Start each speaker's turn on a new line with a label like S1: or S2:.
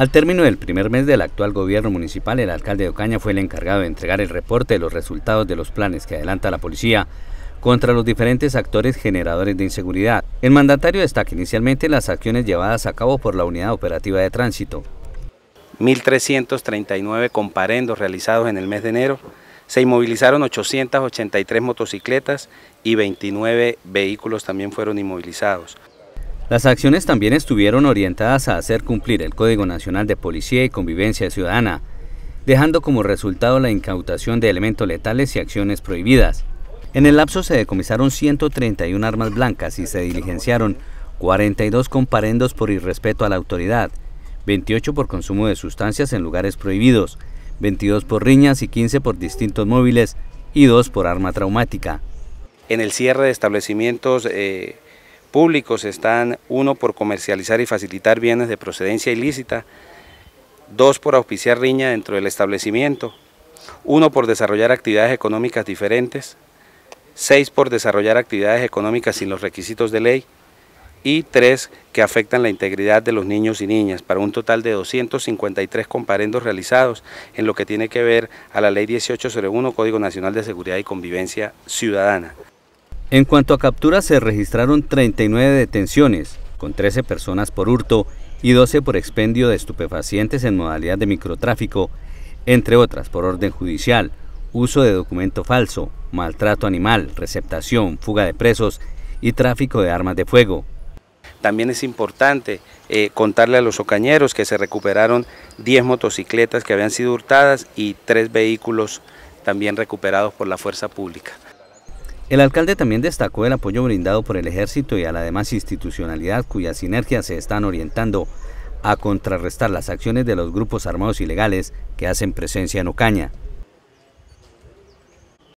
S1: Al término del primer mes del actual gobierno municipal, el alcalde de Ocaña fue el encargado de entregar el reporte de los resultados de los planes que adelanta la policía contra los diferentes actores generadores de inseguridad. El mandatario destaca inicialmente las acciones llevadas a cabo por la Unidad Operativa de Tránsito.
S2: 1.339 comparendos realizados en el mes de enero, se inmovilizaron 883 motocicletas y 29 vehículos también fueron inmovilizados.
S1: Las acciones también estuvieron orientadas a hacer cumplir el Código Nacional de Policía y Convivencia Ciudadana, dejando como resultado la incautación de elementos letales y acciones prohibidas. En el lapso se decomisaron 131 armas blancas y se diligenciaron 42 comparendos por irrespeto a la autoridad, 28 por consumo de sustancias en lugares prohibidos, 22 por riñas y 15 por distintos móviles y 2 por arma traumática.
S2: En el cierre de establecimientos eh, públicos están uno por comercializar y facilitar bienes de procedencia ilícita, dos por auspiciar riña dentro del establecimiento, uno por desarrollar actividades económicas diferentes, seis por desarrollar actividades económicas sin los requisitos de ley y tres que afectan la integridad de los niños y niñas, para un total de 253 comparendos realizados en lo que tiene que ver a la Ley 1801, Código Nacional de Seguridad y Convivencia Ciudadana.
S1: En cuanto a capturas, se registraron 39 detenciones, con 13 personas por hurto y 12 por expendio de estupefacientes en modalidad de microtráfico, entre otras por orden judicial, uso de documento falso, maltrato animal, receptación, fuga de presos y tráfico de armas de fuego.
S2: También es importante eh, contarle a los ocañeros que se recuperaron 10 motocicletas que habían sido hurtadas y 3 vehículos también recuperados por la fuerza pública.
S1: El alcalde también destacó el apoyo brindado por el ejército y a la demás institucionalidad cuyas sinergias se están orientando a contrarrestar las acciones de los grupos armados ilegales que hacen presencia en Ocaña.